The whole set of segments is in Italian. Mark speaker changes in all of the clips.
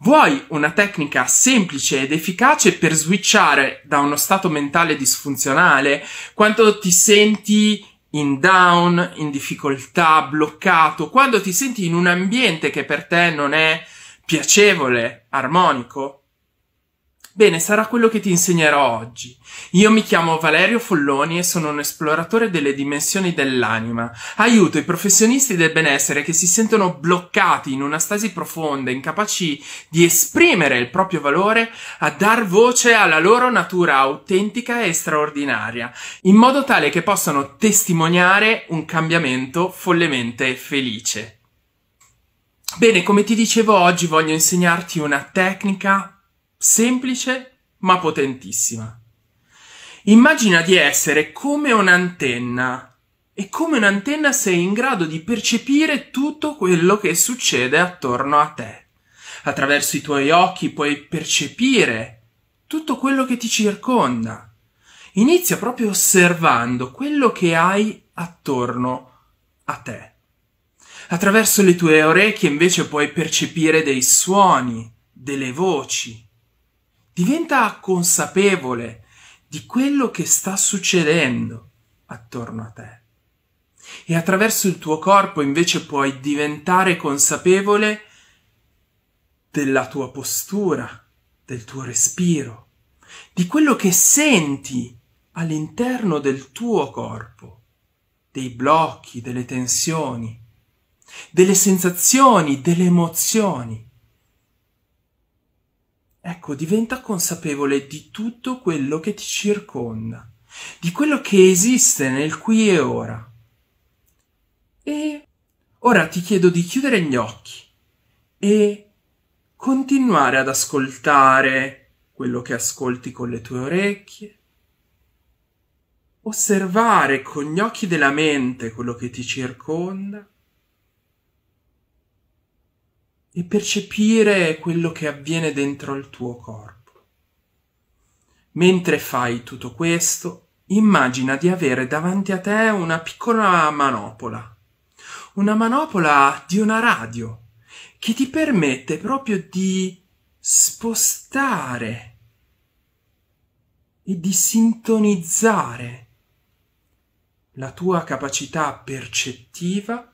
Speaker 1: Vuoi una tecnica semplice ed efficace per switchare da uno stato mentale disfunzionale, quando ti senti in down, in difficoltà, bloccato, quando ti senti in un ambiente che per te non è piacevole, armonico? Bene, sarà quello che ti insegnerò oggi. Io mi chiamo Valerio Folloni e sono un esploratore delle dimensioni dell'anima. Aiuto i professionisti del benessere che si sentono bloccati in una stasi profonda, incapaci di esprimere il proprio valore, a dar voce alla loro natura autentica e straordinaria, in modo tale che possano testimoniare un cambiamento follemente felice. Bene, come ti dicevo oggi voglio insegnarti una tecnica semplice ma potentissima. Immagina di essere come un'antenna e come un'antenna sei in grado di percepire tutto quello che succede attorno a te. Attraverso i tuoi occhi puoi percepire tutto quello che ti circonda. Inizia proprio osservando quello che hai attorno a te. Attraverso le tue orecchie invece puoi percepire dei suoni, delle voci, diventa consapevole di quello che sta succedendo attorno a te. E attraverso il tuo corpo invece puoi diventare consapevole della tua postura, del tuo respiro, di quello che senti all'interno del tuo corpo, dei blocchi, delle tensioni, delle sensazioni, delle emozioni. Ecco, diventa consapevole di tutto quello che ti circonda, di quello che esiste nel qui e ora. E ora ti chiedo di chiudere gli occhi e continuare ad ascoltare quello che ascolti con le tue orecchie, osservare con gli occhi della mente quello che ti circonda e percepire quello che avviene dentro il tuo corpo. Mentre fai tutto questo, immagina di avere davanti a te una piccola manopola, una manopola di una radio che ti permette proprio di spostare e di sintonizzare la tua capacità percettiva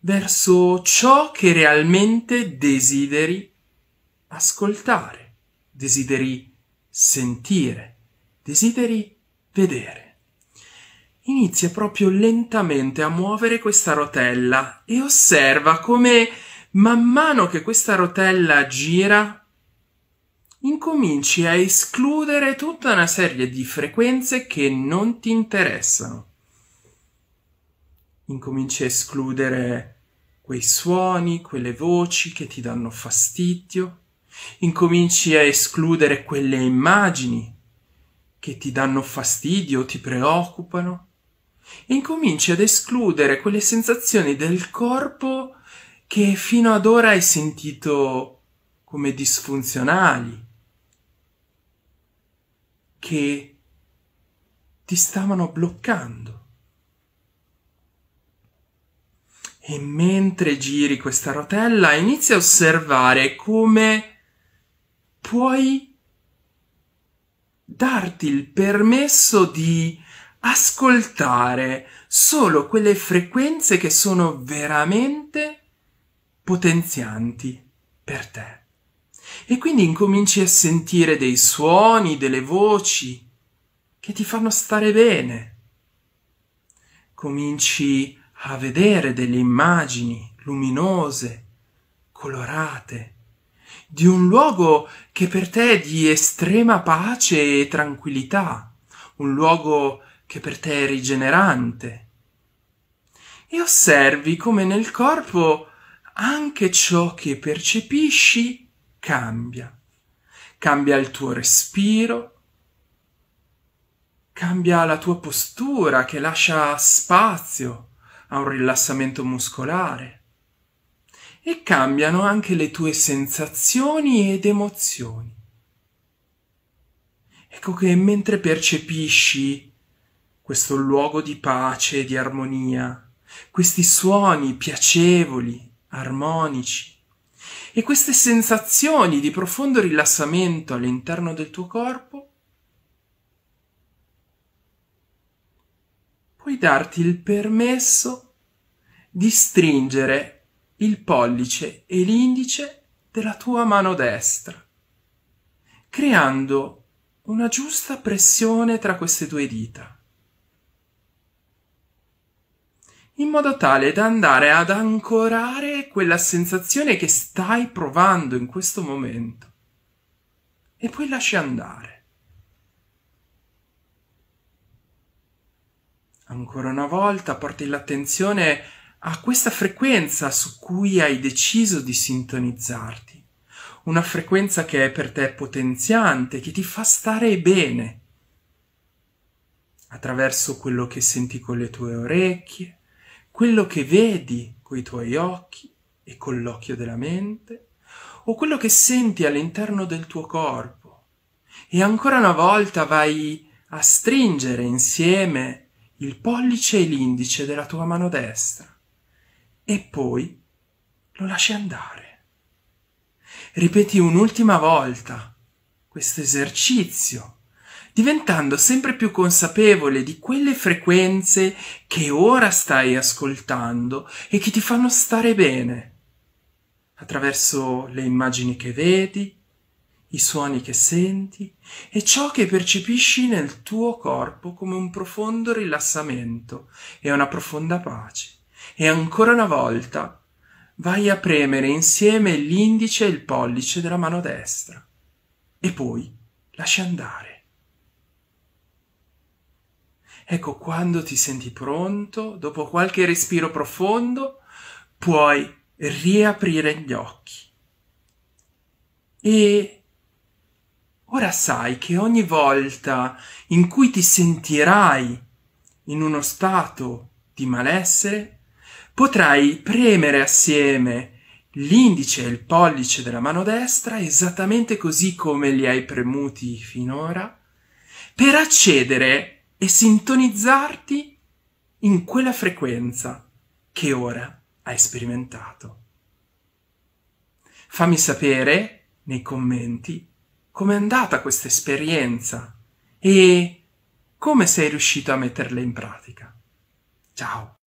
Speaker 1: verso ciò che realmente desideri ascoltare, desideri sentire, desideri vedere. Inizia proprio lentamente a muovere questa rotella e osserva come man mano che questa rotella gira incominci a escludere tutta una serie di frequenze che non ti interessano incominci a escludere quei suoni, quelle voci che ti danno fastidio, incominci a escludere quelle immagini che ti danno fastidio, ti preoccupano, e incominci ad escludere quelle sensazioni del corpo che fino ad ora hai sentito come disfunzionali, che ti stavano bloccando. E mentre giri questa rotella, inizia a osservare come puoi darti il permesso di ascoltare solo quelle frequenze che sono veramente potenzianti per te. E quindi incominci a sentire dei suoni, delle voci che ti fanno stare bene. Cominci a vedere delle immagini luminose, colorate, di un luogo che per te è di estrema pace e tranquillità, un luogo che per te è rigenerante. E osservi come nel corpo anche ciò che percepisci cambia. Cambia il tuo respiro, cambia la tua postura che lascia spazio a un rilassamento muscolare e cambiano anche le tue sensazioni ed emozioni. Ecco che mentre percepisci questo luogo di pace e di armonia, questi suoni piacevoli, armonici e queste sensazioni di profondo rilassamento all'interno del tuo corpo, puoi darti il permesso di stringere il pollice e l'indice della tua mano destra, creando una giusta pressione tra queste due dita, in modo tale da andare ad ancorare quella sensazione che stai provando in questo momento e poi lasci andare. Ancora una volta porti l'attenzione a questa frequenza su cui hai deciso di sintonizzarti, una frequenza che è per te potenziante, che ti fa stare bene, attraverso quello che senti con le tue orecchie, quello che vedi con i tuoi occhi e con l'occhio della mente, o quello che senti all'interno del tuo corpo. E ancora una volta vai a stringere insieme il pollice e l'indice della tua mano destra e poi lo lasci andare. Ripeti un'ultima volta questo esercizio, diventando sempre più consapevole di quelle frequenze che ora stai ascoltando e che ti fanno stare bene, attraverso le immagini che vedi, i suoni che senti e ciò che percepisci nel tuo corpo come un profondo rilassamento e una profonda pace. E ancora una volta vai a premere insieme l'indice e il pollice della mano destra e poi lasci andare. Ecco, quando ti senti pronto, dopo qualche respiro profondo, puoi riaprire gli occhi. E Ora sai che ogni volta in cui ti sentirai in uno stato di malessere, potrai premere assieme l'indice e il pollice della mano destra esattamente così come li hai premuti finora per accedere e sintonizzarti in quella frequenza che ora hai sperimentato. Fammi sapere nei commenti com'è andata questa esperienza e come sei riuscito a metterla in pratica. Ciao!